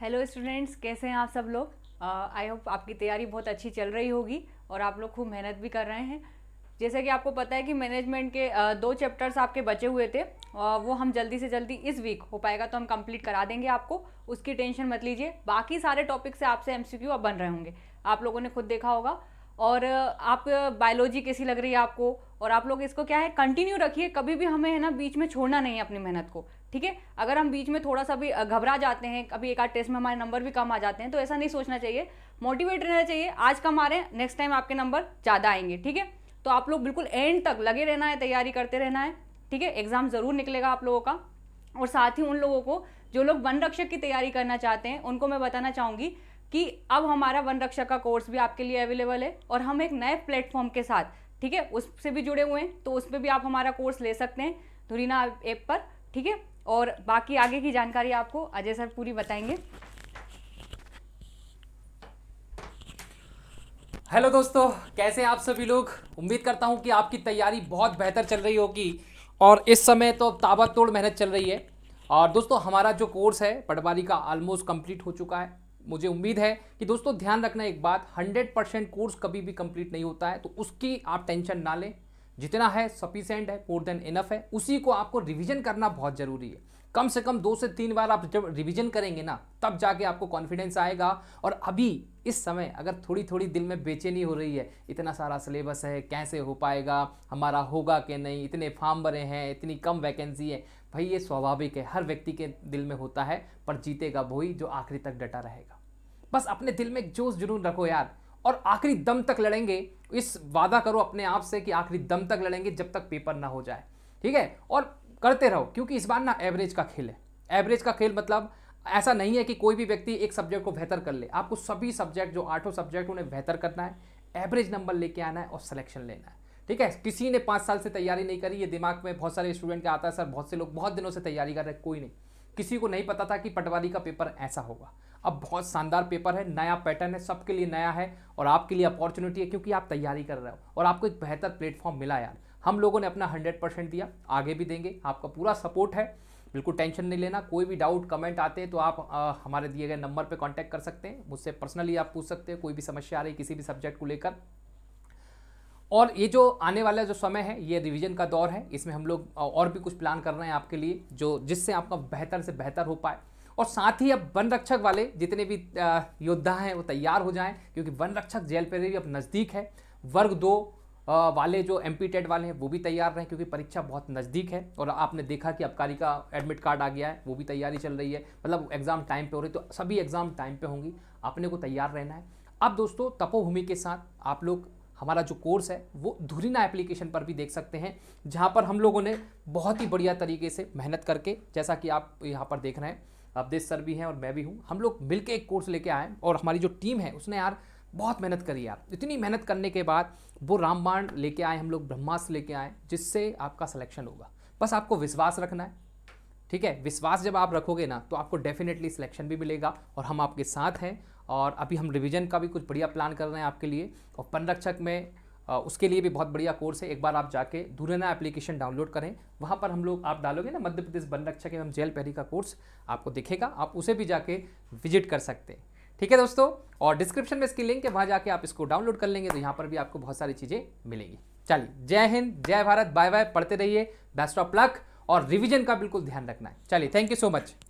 hello students कैसे हैं आप सब लोग आई uh, होप आपकी तैयारी बहुत अच्छी चल रही होगी और आप लोग खूब मेहनत भी कर रहे हैं जैसे कि आपको पता है कि मैनेजमेंट के uh, दो चैप्टर्स आपके बचे हुए थे uh, वो हम जल्दी से जल्दी इस वीक हो पाएगा तो हम कंप्लीट करा देंगे आपको उसकी टेंशन मत लीजिए बाकी सारे टॉपिक से आपसे एम अब बन रहे होंगे आप लोगों ने खुद देखा होगा और आप बायोलॉजी कैसी लग रही है आपको और आप लोग इसको क्या है कंटिन्यू रखिए कभी भी हमें है ना बीच में छोड़ना नहीं है अपनी मेहनत को ठीक है अगर हम बीच में थोड़ा सा भी घबरा जाते हैं कभी एक आध टेस्ट में हमारे नंबर भी कम आ जाते हैं तो ऐसा नहीं सोचना चाहिए मोटिवेट रहना चाहिए आज कम आ रहे हैं नेक्स्ट टाइम आपके नंबर ज़्यादा आएंगे ठीक है तो आप लोग बिल्कुल एंड तक लगे रहना है तैयारी करते रहना है ठीक है एग्ज़ाम ज़रूर निकलेगा आप लोगों का और साथ ही उन लोगों को जो लोग वन रक्षक की तैयारी करना चाहते हैं उनको मैं बताना चाहूँगी कि अब हमारा वन रक्षा का कोर्स भी आपके लिए अवेलेबल है और हम एक नए प्लेटफॉर्म के साथ ठीक है उससे भी जुड़े हुए हैं तो उसमें भी आप हमारा कोर्स ले सकते हैं धुरीना ऐप पर ठीक है और बाकी आगे की जानकारी आपको अजय सर पूरी बताएंगे हेलो दोस्तों कैसे आप सभी लोग उम्मीद करता हूँ कि आपकी तैयारी बहुत बेहतर चल रही होगी और इस समय तो ताबड़तोड़ मेहनत चल रही है और दोस्तों हमारा जो कोर्स है पटवारी का ऑलमोस्ट कंप्लीट हो चुका है मुझे उम्मीद है कि दोस्तों ध्यान रखना एक बात 100 परसेंट कोर्स कभी भी कंप्लीट नहीं होता है तो उसकी आप टेंशन ना लें जितना है सफिशेंट है मोर देन इनफ है उसी को आपको रिविजन करना बहुत ज़रूरी है कम से कम दो से तीन बार आप जब रिवीजन करेंगे ना तब जाके आपको कॉन्फिडेंस आएगा और अभी इस समय अगर थोड़ी थोड़ी दिल में बेचैनी हो रही है इतना सारा सिलेबस है कैसे हो पाएगा हमारा होगा कि नहीं इतने फार्म भरे हैं इतनी कम वैकेंसी है भाई ये स्वाभाविक है हर व्यक्ति के दिल में होता है पर जीतेगा वही जो आखिरी तक डटा रहेगा बस अपने दिल में जोश जरूर रखो यार और आखिरी दम तक लड़ेंगे इस वादा करो अपने आप से कि आखिरी दम तक लड़ेंगे जब तक पेपर ना हो जाए ठीक है और करते रहो क्योंकि इस बार ना एवरेज का खेल है एवरेज का खेल मतलब ऐसा नहीं है कि कोई भी व्यक्ति एक सब्जेक्ट को बेहतर कर ले आपको सभी सब्जेक्ट जो आठों सब्जेक्ट उन्हें बेहतर करना है एवरेज नंबर लेके आना है और सिलेक्शन लेना है ठीक है किसी ने पाँच साल से तैयारी नहीं करी ये दिमाग में बहुत सारे स्टूडेंट का आता है सर बहुत से लोग बहुत दिनों से तैयारी कर रहे हैं कोई नहीं किसी को नहीं पता था कि पटवारी का पेपर ऐसा होगा अब बहुत शानदार पेपर है नया पैटर्न है सबके लिए नया है और आपके लिए अपॉर्चुनिटी है क्योंकि आप तैयारी कर रहे हो और आपको एक बेहतर प्लेटफॉर्म मिला यार हम लोगों ने अपना हंड्रेड परसेंट दिया आगे भी देंगे आपका पूरा सपोर्ट है बिल्कुल टेंशन नहीं लेना कोई भी डाउट कमेंट आते हैं तो आप आ, हमारे दिए गए नंबर पे कांटेक्ट कर सकते हैं मुझसे पर्सनली आप पूछ सकते हैं कोई भी समस्या आ रही किसी भी सब्जेक्ट को लेकर और ये जो आने वाला जो समय है ये रिवीजन का दौर है इसमें हम लोग और भी कुछ प्लान कर रहे हैं आपके लिए जो जिससे आपका बेहतर से बेहतर हो पाए और साथ ही अब वन रक्षक वाले जितने भी योद्धा हैं वो तैयार हो जाएं क्योंकि वन रक्षक जेल पर भी अब नज़दीक है वर्ग दो वाले जो एम टेट वाले हैं वो भी तैयार रहें क्योंकि परीक्षा बहुत नज़दीक है और आपने देखा कि अबकारी का एडमिट कार्ड आ गया है वो भी तैयारी चल रही है मतलब एग्ज़ाम टाइम पर हो रही है तो सभी एग्ज़ाम टाइम पर होंगी अपने को तैयार रहना है अब दोस्तों तपोभूमि के साथ आप लोग हमारा जो कोर्स है वो धुरीना एप्लीकेशन पर भी देख सकते हैं जहाँ पर हम लोगों ने बहुत ही बढ़िया तरीके से मेहनत करके जैसा कि आप यहाँ पर देख रहे हैं अवधेश सर भी हैं और मैं भी हूँ हम लोग मिलके एक कोर्स लेके आए और हमारी जो टीम है उसने यार बहुत मेहनत करी यार इतनी मेहनत करने के बाद वो रामबाण लेके आए हम लोग ब्रह्मास्त्र लेके आए जिससे आपका सिलेक्शन होगा बस आपको विश्वास रखना है ठीक है विश्वास जब आप रखोगे ना तो आपको डेफिनेटली सिलेक्शन भी मिलेगा और हम आपके साथ हैं और अभी हम रिवीजन का भी कुछ बढ़िया प्लान कर रहे हैं आपके लिए और पनरक्षक में उसके लिए भी बहुत बढ़िया कोर्स है एक बार आप जाके दूरना एप्लीकेशन डाउनलोड करें वहाँ पर हम लोग आप डालोगे ना मध्य प्रदेश वन रक्षक एवं जेल पहरी का कोर्स आपको दिखेगा आप उसे भी जाके विजिट कर सकते हैं ठीक है दोस्तों और डिस्क्रिप्शन में इसकी लिंक है वहाँ जाके आप इसको डाउनलोड कर लेंगे तो यहाँ पर भी आपको बहुत सारी चीज़ें मिलेंगी चलिए जय हिंद जय भारत बाय बाय पढ़ते रहिए बेस्ट ऑफ लक और रिविजन का बिल्कुल ध्यान रखना है चलिए थैंक यू सो मच